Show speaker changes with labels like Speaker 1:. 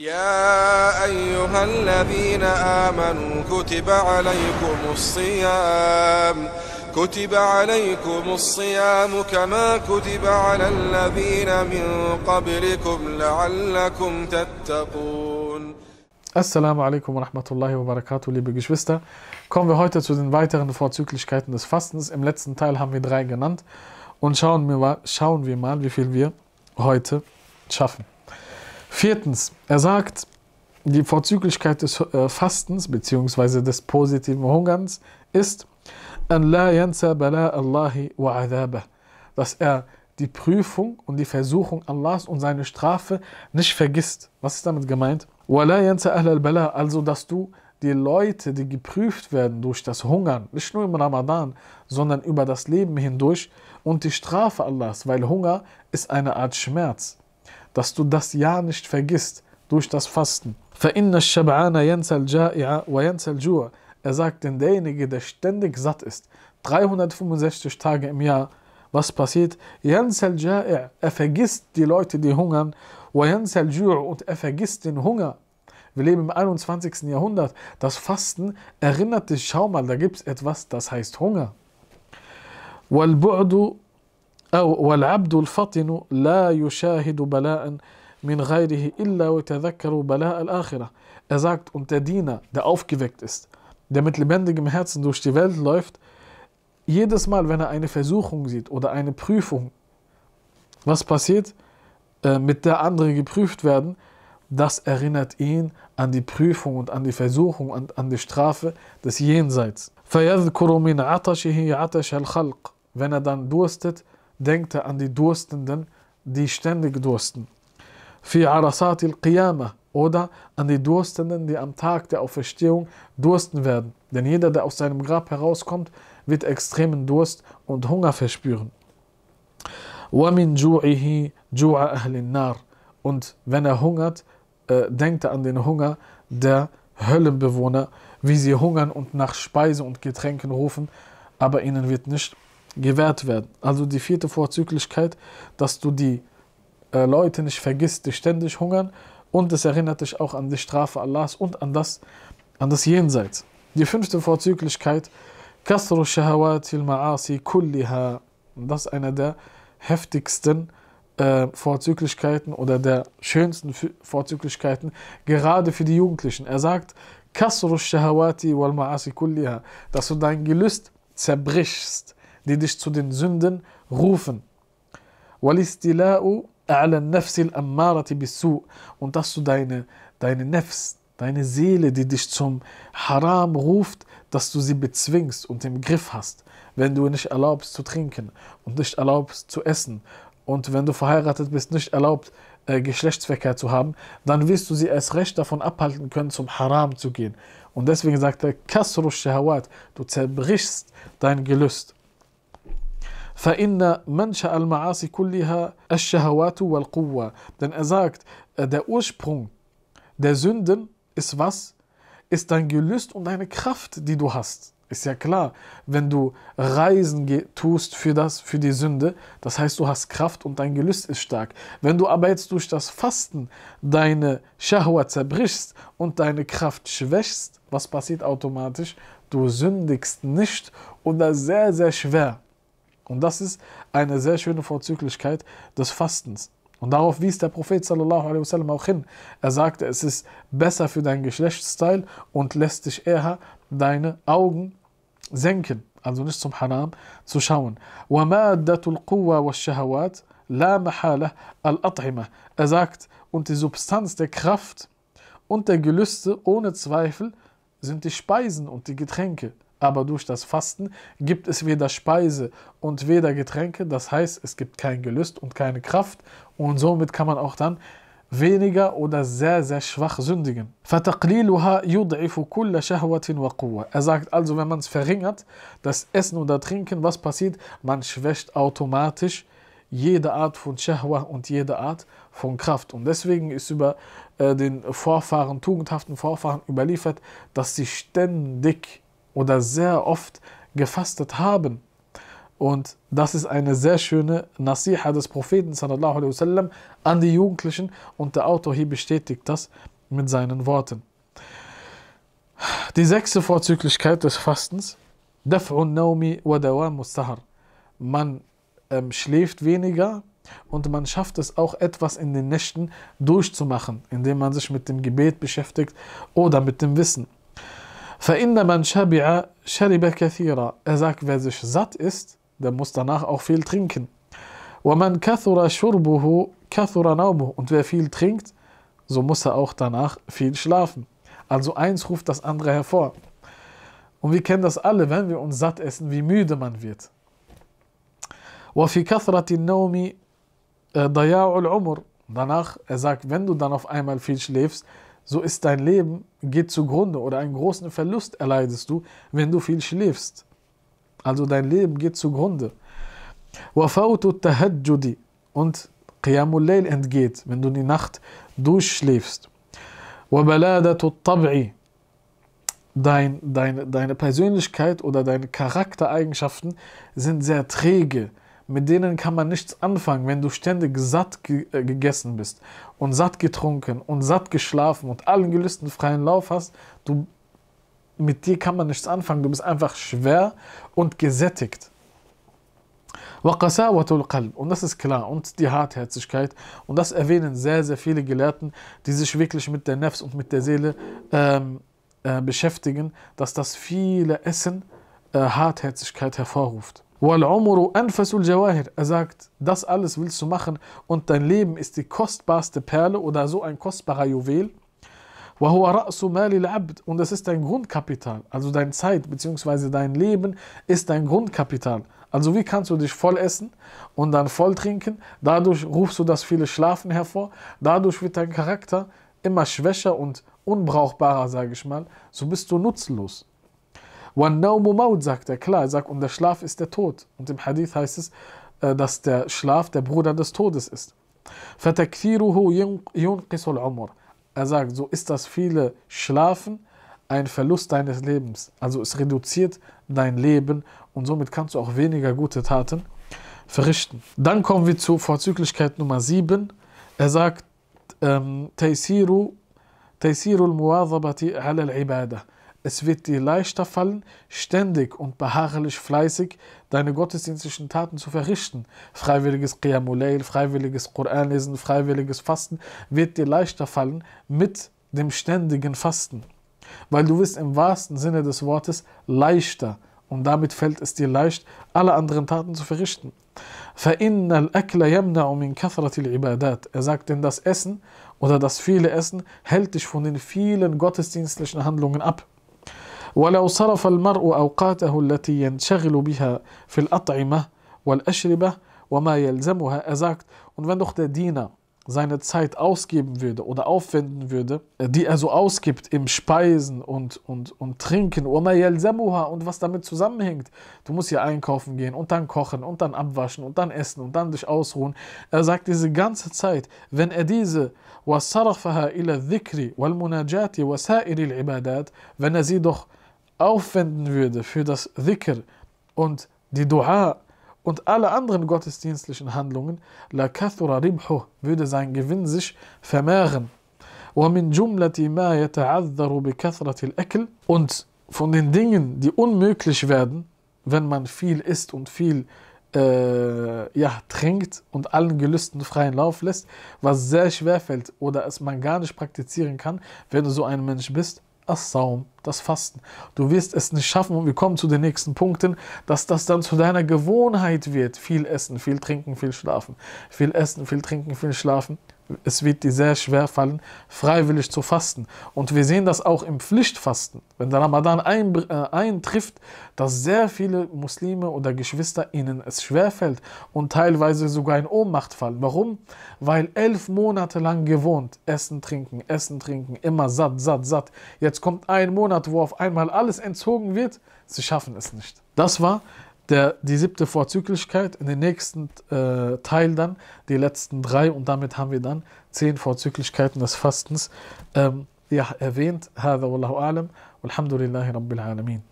Speaker 1: يا أيها الذين آمنوا كتب عليكم الصيام كتب عليكم الصيام كما كتب على الذين من قبلكم لعلكم تتقون السلام عليكم ورحمة الله وبركاته liebe Geschwister. Kommen wir heute zu den weiteren Vorzüglichkeiten des Fastens. Im letzten Teil haben wir drei genannt und schauen wir mal, schauen wir mal wie viel wir heute schaffen. Viertens, er sagt, die Vorzüglichkeit des äh, Fastens bzw. des positiven Hungerns ist, dass er die Prüfung und die Versuchung Allahs und seine Strafe nicht vergisst. Was ist damit gemeint? Also, dass du die Leute, die geprüft werden durch das Hungern, nicht nur im Ramadan, sondern über das Leben hindurch und die Strafe Allahs, weil Hunger ist eine Art Schmerz dass du das Jahr nicht vergisst durch das Fasten. Er sagt, denn derjenige, der ständig satt ist, 365 Tage im Jahr, was passiert? Er vergisst die Leute, die hungern, und er vergisst den Hunger. Wir leben im 21. Jahrhundert. Das Fasten erinnert dich, schau mal, da gibt es etwas, das heißt Hunger. والبعد أو والعبد الفطن لا يشاهد بلاء من غيره إلا وتذكر بلاء الآخرة. Er sagt, und der Diener, der aufgeweckt ist, der mit lebendigem Herzen durch die Welt läuft, jedes Mal, wenn er eine Versuchung sieht oder eine Prüfung, was passiert, äh, mit der andere geprüft werden, das erinnert ihn an die Prüfung und an die Versuchung und an die Strafe des Jenseits. Wenn er dann durstet, Denkt an die Durstenden, die ständig dursten. في عرصات القيامة oder an die Durstenden, die am Tag der Auferstehung dursten werden. Denn jeder, der aus seinem Grab herauskommt, wird extremen Durst und Hunger verspüren. Und wenn er hungert, äh, denkt er an den Hunger der Höllenbewohner, wie sie hungern und nach Speise und Getränken rufen, aber ihnen wird nicht gewährt werden. Also die vierte Vorzüglichkeit, dass du die äh, Leute nicht vergisst, die ständig hungern und es erinnert dich auch an die Strafe Allahs und an das, an das Jenseits. Die fünfte Vorzüglichkeit, Kasru Shahawatil Ma'asi Kulliha. Das ist einer der heftigsten äh, Vorzüglichkeiten oder der schönsten Vorzüglichkeiten, gerade für die Jugendlichen. Er sagt, Kasru Shahawati wal Ma'asi Kulliha, dass du dein Gelüst zerbrichst die dich zu den Sünden rufen. Und dass du deine, deine Nefs, deine Seele, die dich zum Haram ruft, dass du sie bezwingst und im Griff hast, wenn du nicht erlaubst zu trinken und nicht erlaubst zu essen und wenn du verheiratet bist, nicht erlaubt, äh, Geschlechtsverkehr zu haben, dann wirst du sie erst recht davon abhalten können, zum Haram zu gehen. Und deswegen sagt er, Kasru Shahawat, du zerbrichst dein Gelüst. فإن منشأ المعاصي كلها الشهوات والقوة. Denn er sagt, äh, der Ursprung der Sünden ist was? Ist dein Gelüst und deine Kraft, die du hast. Ist ja klar, wenn du Reisen tust für das, für die Sünde, das heißt, du hast Kraft und dein Gelüst ist stark. Wenn du aber jetzt durch das Fasten deine Shahwa zerbrichst und deine Kraft schwächst, was passiert automatisch? Du sündigst nicht oder sehr, sehr schwer. Und das ist eine sehr schöne Vorzüglichkeit des Fastens. Und darauf wies der Prophet sallallahu alaihi wasallam auch hin. Er sagte, es ist besser für dein Geschlechtsteil und lässt dich eher deine Augen senken, also nicht zum Haram zu schauen. Er sagt, und die Substanz der Kraft und der Gelüste ohne Zweifel sind die Speisen und die Getränke aber durch das Fasten gibt es weder Speise und weder Getränke, das heißt, es gibt kein Gelüst und keine Kraft und somit kann man auch dann weniger oder sehr, sehr schwach sündigen. Er sagt also, wenn man es verringert, das Essen oder Trinken, was passiert? Man schwächt automatisch jede Art von Shahwa und jede Art von Kraft. Und deswegen ist über äh, den Vorfahren, tugendhaften Vorfahren überliefert, dass sie ständig oder sehr oft gefastet haben. Und das ist eine sehr schöne Nasiha des Propheten wasallam an die Jugendlichen und der Autor hier bestätigt das mit seinen Worten. Die sechste Vorzüglichkeit des Fastens, Daf'un Naumi wa Dawam Man ähm, schläft weniger und man schafft es auch etwas in den Nächten durchzumachen, indem man sich mit dem Gebet beschäftigt oder mit dem Wissen. فَإِنَّ مَنْ شَبِعَ شَرِبَ كَثِيرًا Er sagt, wer sich satt ist, der muss danach auch viel trinken. وَمَنْ كَثُرَ شُرْبُهُ كَثُرَ نَوْمُهُ Und wer viel trinkt, so muss er auch danach viel schlafen. Also eins ruft das andere hervor. Und wir kennen das alle, wenn wir uns satt essen, wie müde man wird. وَفِي كَثْرَةِ النَّوْمِ äh, ضَيَاعُ الْعُمُرِ Danach, er sagt, wenn du dann auf einmal viel schläfst, so ist dein Leben, geht zugrunde oder einen großen Verlust erleidest du, wenn du viel schläfst. Also dein Leben geht zugrunde. Und Qiyamul Layl entgeht, wenn du die Nacht durchschläfst. Dein, dein, deine Persönlichkeit oder deine Charaktereigenschaften sind sehr träge, mit denen kann man nichts anfangen, wenn du ständig satt ge äh, gegessen bist und satt getrunken und satt geschlafen und allen Gelüsten freien Lauf hast, du, mit dir kann man nichts anfangen, du bist einfach schwer und gesättigt. Und das ist klar, und die Hartherzigkeit. Und das erwähnen sehr, sehr viele Gelehrten, die sich wirklich mit der Nefs und mit der Seele ähm, äh, beschäftigen, dass das viele Essen äh, Hartherzigkeit hervorruft. Er sagt, das alles willst du machen und dein Leben ist die kostbarste Perle oder so ein kostbarer Juwel. und das ist dein Grundkapital, also deine Zeit bzw. dein Leben ist dein Grundkapital. Also wie kannst du dich voll essen und dann voll trinken? Dadurch rufst du das viele Schlafen hervor, dadurch wird dein Charakter immer schwächer und unbrauchbarer, sage ich mal, so bist du nutzlos. وَالنَّوْمُ maut, sagt er, klar, er sagt, und der Schlaf ist der Tod. Und im Hadith heißt es, äh, dass der Schlaf der Bruder des Todes ist. Er sagt, so ist das viele Schlafen ein Verlust deines Lebens. Also es reduziert dein Leben und somit kannst du auch weniger gute Taten verrichten. Dann kommen wir zur Vorzüglichkeit Nummer 7. Er sagt, تَيْسِيرُ تَيْسِيرُ ala al-Ibadah. Es wird dir leichter fallen, ständig und beharrlich fleißig deine gottesdienstlichen Taten zu verrichten. Freiwilliges Qiyamulayl, freiwilliges Koranlesen, freiwilliges Fasten wird dir leichter fallen mit dem ständigen Fasten. Weil du wirst im wahrsten Sinne des Wortes leichter und damit fällt es dir leicht, alle anderen Taten zu verrichten. Er sagt, denn das Essen oder das viele Essen hält dich von den vielen gottesdienstlichen Handlungen ab. ولو صرف المرء اوقاته التي ينشغل بها في الاطعمه والاشربه وما يلزمها er sagt und wenn doch der Diener seine Zeit ausgeben würde oder aufwenden würde, die er so ausgibt im Speisen und, und, und Trinken, und was damit zusammenhängt. Du musst ja einkaufen gehen und dann kochen und dann abwaschen und dann essen und dann dich ausruhen. Er sagt, diese ganze Zeit, wenn er diese wenn er sie doch aufwenden würde für das Dhikr und die Dua und alle anderen gottesdienstlichen Handlungen, la kathura ribhu, würde sein Gewinn sich vermehren. und von den Dingen, die unmöglich werden, wenn man viel isst und viel äh, ja, trinkt und allen Gelüsten freien Lauf lässt, was sehr schwer fällt oder es man gar nicht praktizieren kann, wenn du so ein Mensch bist, Assaum, das Fasten. Du wirst es nicht schaffen und wir kommen zu den nächsten Punkten, dass das dann zu deiner Gewohnheit wird. Viel essen, viel trinken, viel schlafen. Viel essen, viel trinken, viel schlafen es wird dir sehr schwer fallen, freiwillig zu fasten. Und wir sehen das auch im Pflichtfasten. Wenn der Ramadan ein, äh, eintrifft, dass sehr viele Muslime oder Geschwister ihnen es fällt und teilweise sogar in Ohnmacht fallen. Warum? Weil elf Monate lang gewohnt, Essen, Trinken, Essen, Trinken, immer satt, satt, satt. Jetzt kommt ein Monat, wo auf einmal alles entzogen wird. Sie schaffen es nicht. Das war der, die siebte Vorzüglichkeit, in den nächsten äh, Teil dann die letzten drei und damit haben wir dann zehn Vorzüglichkeiten des Fastens ähm, ja, erwähnt. هذا والله أعلم والحمد لله رب